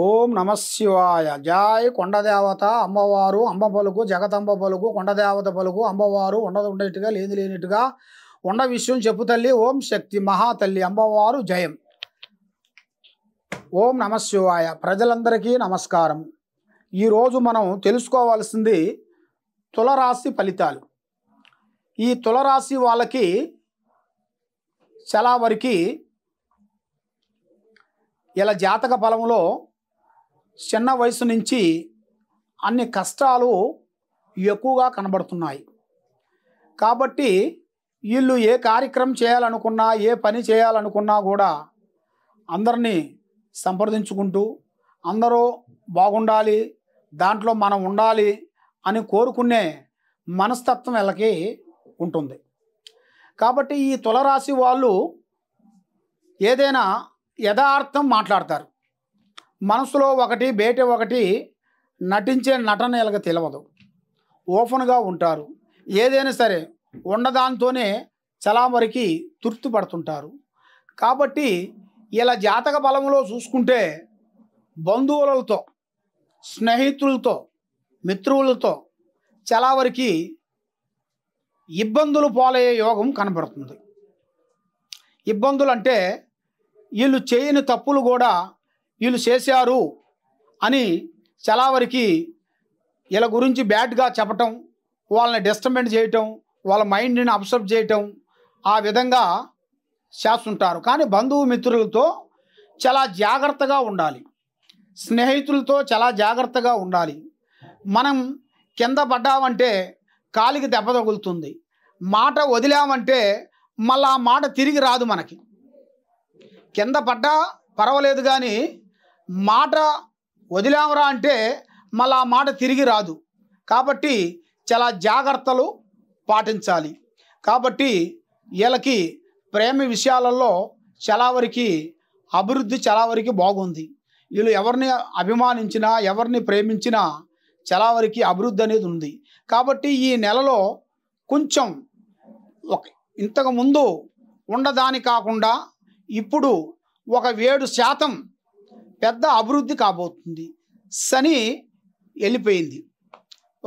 ఓం నమశివాయ జాయ్ కొండదేవత అమ్మవారు అమ్మ పలుకు జగదంబ పలుకు కొండదేవత పలుకు అమ్మవారు ఉండదు ఉండేట్టుగా లేని లేనిట్టుగా ఉండ విషయం చెప్పు తల్లి ఓం శక్తి మహాతల్లి అమ్మవారు జయం ఓం నమశివాయ ప్రజలందరికీ నమస్కారం ఈరోజు మనం తెలుసుకోవాల్సింది తులరాశి ఫలితాలు ఈ తులరాశి వాళ్ళకి చాలా వరకు ఇలా జాతక బలంలో చిన్న వయసు నుంచి అన్ని కష్టాలు ఎక్కువగా కనబడుతున్నాయి కాబట్టి వీళ్ళు ఏ కార్యక్రమం చేయాలనుకున్నా ఏ పని చేయాలనుకున్నా కూడా అందరినీ సంప్రదించుకుంటూ అందరూ బాగుండాలి దాంట్లో మనం ఉండాలి అని కోరుకునే మనస్తత్వం వీళ్ళకి ఉంటుంది కాబట్టి ఈ తులరాశి వాళ్ళు ఏదైనా యథార్థం మాట్లాడతారు మనసులో ఒకటి బయట ఒకటి నటించే నటన ఇలాగ తెలియదు ఓపెన్గా ఉంటారు ఏదైనా సరే ఉన్నదాంతోనే చలామరికి తృప్తి పడుతుంటారు కాబట్టి ఇలా జాతక బలంలో చూసుకుంటే బంధువులతో స్నేహితులతో మిత్రులతో చలావరికి ఇబ్బందులు పోలయ్యే యోగం కనబడుతుంది ఇబ్బందులు అంటే వీళ్ళు చేయని తప్పులు కూడా వీళ్ళు చేశారు అని చాలా వీళ్ళ గురించి బ్యాడ్గా చెప్పటం వాళ్ళని డిస్టర్బెంట్ చేయటం వాళ్ళ మైండ్ని అబ్సర్వ్ చేయటం ఆ విధంగా చేస్తుంటారు కానీ బంధువు మిత్రులతో చాలా జాగ్రత్తగా ఉండాలి స్నేహితులతో చాలా జాగ్రత్తగా ఉండాలి మనం కింద పడ్డామంటే కాలికి దెబ్బ తగులుతుంది మాట వదిలామంటే మళ్ళీ ఆ మాట తిరిగి రాదు మనకి కింద పడ్డా పర్వాలేదు కానీ మాట వదిలామరా అంటే మళ్ళీ ఆ మాట తిరిగి రాదు కాబట్టి చాలా జాగ్రత్తలు పాటించాలి కాబట్టి వీళ్ళకి ప్రేమ విషయాలలో చాలా వరకు అభివృద్ధి చాలా వరకు బాగుంది వీళ్ళు ఎవరిని అభిమానించినా ఎవరిని ప్రేమించినా చాలా వరకు అభివృద్ధి అనేది ఉంది కాబట్టి ఈ నెలలో కొంచెం ఒక ఇంతకుముందు ఉండదాని కాకుండా ఇప్పుడు ఒక ఏడు శాతం పెద్ద అభివృద్ధి కాబోతుంది శని వెళ్ళిపోయింది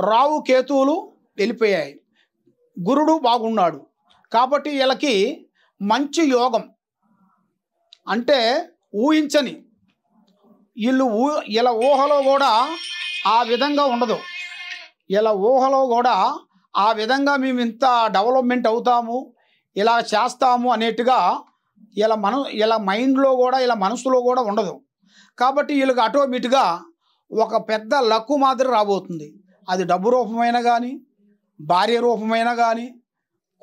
రావు కేతువులు వెళ్ళిపోయాయి గురుడు బాగున్నాడు కాబట్టి వీళ్ళకి మంచి యోగం అంటే ఊహించని వీళ్ళు ఊ ఇలా ఊహలో కూడా ఆ విధంగా ఉండదు ఇలా ఊహలో కూడా ఆ విధంగా మేము ఇంత డెవలప్మెంట్ అవుతాము ఇలా చేస్తాము అనేట్టుగా ఇలా మన ఇలా మైండ్లో కూడా ఇలా మనసులో కూడా ఉండదు కాబట్టి వీళ్ళకి ఆటోమేటిక్గా ఒక పెద్ద లక్కు మాదిరి రాబోతుంది అది డబ్బు రూపమైనా కానీ భార్య రూపమైనా కానీ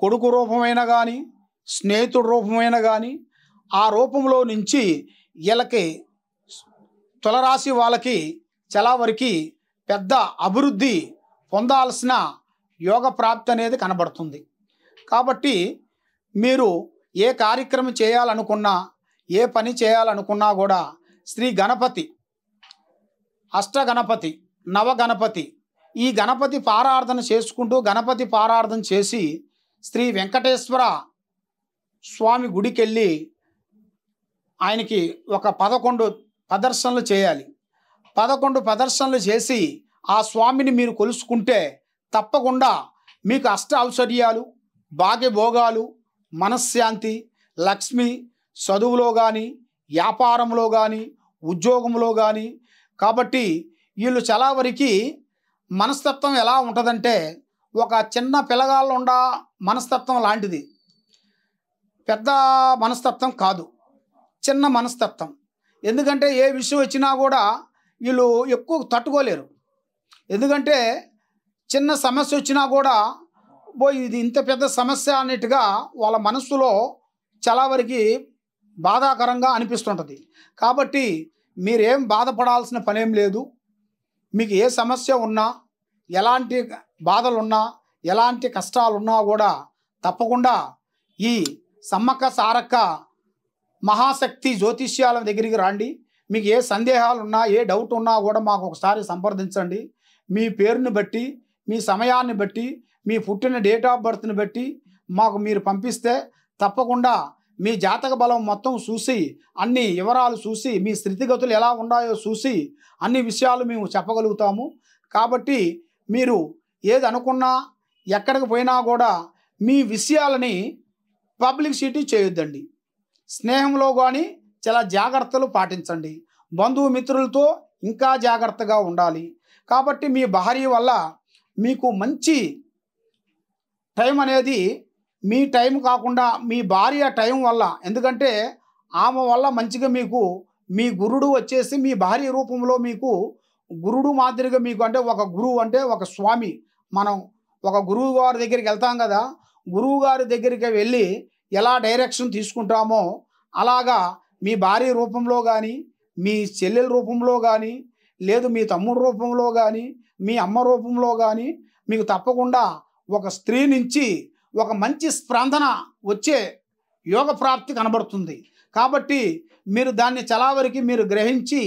కొడుకు రూపమైనా కానీ స్నేహితుడు రూపమైనా కానీ ఆ రూపంలో నుంచి వీళ్ళకి తులరాశి వాళ్ళకి చాలా వరకు పెద్ద అభివృద్ధి పొందాల్సిన యోగ ప్రాప్తి అనేది కనబడుతుంది కాబట్టి మీరు ఏ కార్యక్రమం చేయాలనుకున్నా ఏ పని చేయాలనుకున్నా కూడా శ్రీ గణపతి అష్టగణపతి నవగణపతి ఈ గణపతి పారార్థన చేసుకుంటూ గణపతి పారార్థన చేసి శ్రీ వెంకటేశ్వర స్వామి గుడికెళ్ళి ఆయనకి ఒక పదకొండు ప్రదర్శనలు చేయాలి పదకొండు ప్రదర్శనలు చేసి ఆ స్వామిని మీరు కొలుసుకుంటే తప్పకుండా మీకు అష్ట ఔషర్యాలు భాగ్యభోగాలు మనశ్శాంతి లక్ష్మి చదువులో కానీ వ్యాపారంలో కానీ ఉద్యోగంలో కానీ కాబట్టి వీళ్ళు చాలా వరకు మనస్తత్వం ఎలా ఉంటుందంటే ఒక చిన్న పిల్లగాళ్ళు ఉండ మనస్తత్వం లాంటిది పెద్ద మనస్తత్వం కాదు చిన్న మనస్తత్వం ఎందుకంటే ఏ విషయం వచ్చినా కూడా వీళ్ళు ఎక్కువ తట్టుకోలేరు ఎందుకంటే చిన్న సమస్య వచ్చినా కూడా పోయి ఇది ఇంత పెద్ద సమస్య అన్నట్టుగా వాళ్ళ మనసులో చాలా వరకు బాధాకరంగా అనిపిస్తుంటుంది కాబట్టి మీరేం బాధపడాల్సిన పనేం లేదు మీకు ఏ సమస్య ఉన్నా ఎలాంటి బాధలున్నా ఎలాంటి కష్టాలున్నా కూడా తప్పకుండా ఈ సమ్మక్క సారక్క మహాశక్తి జ్యోతిష్యాల దగ్గరికి రండి మీకు ఏ సందేహాలు ఉన్నా ఏ డౌట్ ఉన్నా కూడా మాకు ఒకసారి సంప్రదించండి మీ పేరుని బట్టి మీ సమయాన్ని బట్టి మీ పుట్టిన డేట్ ఆఫ్ బర్త్ని బట్టి మాకు మీరు పంపిస్తే తప్పకుండా మీ జాతక బలం మొత్తం చూసి అన్ని వివరాలు చూసి మీ స్థితిగతులు ఎలా ఉన్నాయో చూసి అన్ని విషయాలు మేము చెప్పగలుగుతాము కాబట్టి మీరు ఏది అనుకున్నా ఎక్కడికి పోయినా కూడా మీ విషయాలని పబ్లిసిటీ చేయొద్దండి స్నేహంలో కానీ చాలా జాగ్రత్తలు పాటించండి బంధుమిత్రులతో ఇంకా జాగ్రత్తగా ఉండాలి కాబట్టి మీ భార్య వల్ల మీకు మంచి టైం అనేది మీ టైం కాకుండా మీ భార్య టైం వల్ల ఎందుకంటే ఆమె వల్ల మంచిగా మీకు మీ గురుడు వచ్చేసి మీ భార్య రూపంలో మీకు గురుడు మాదిరిగా మీకు అంటే ఒక గురువు అంటే ఒక స్వామి మనం ఒక గురువు గారి దగ్గరికి వెళ్తాం కదా గురువు గారి దగ్గరికి వెళ్ళి ఎలా డైరెక్షన్ తీసుకుంటామో అలాగా మీ భార్య రూపంలో కానీ మీ చెల్లెల రూపంలో కానీ లేదు మీ తమ్ముడు రూపంలో కానీ మీ అమ్మ రూపంలో కానీ మీకు తప్పకుండా ఒక స్త్రీ నుంచి ఒక మంచి స్పందన వచ్చే యోగ ప్రాప్తి కనబడుతుంది కాబట్టి మీరు దాన్ని చలావరికి మీరు గ్రహించి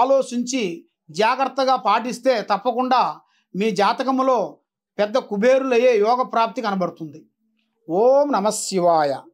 ఆలోచించి జాగ్రత్తగా పాటిస్తే తప్పకుండా మీ జాతకములో పెద్ద కుబేరులయ్యే యోగ ప్రాప్తి కనబడుతుంది ఓం నమశివాయ శివాయ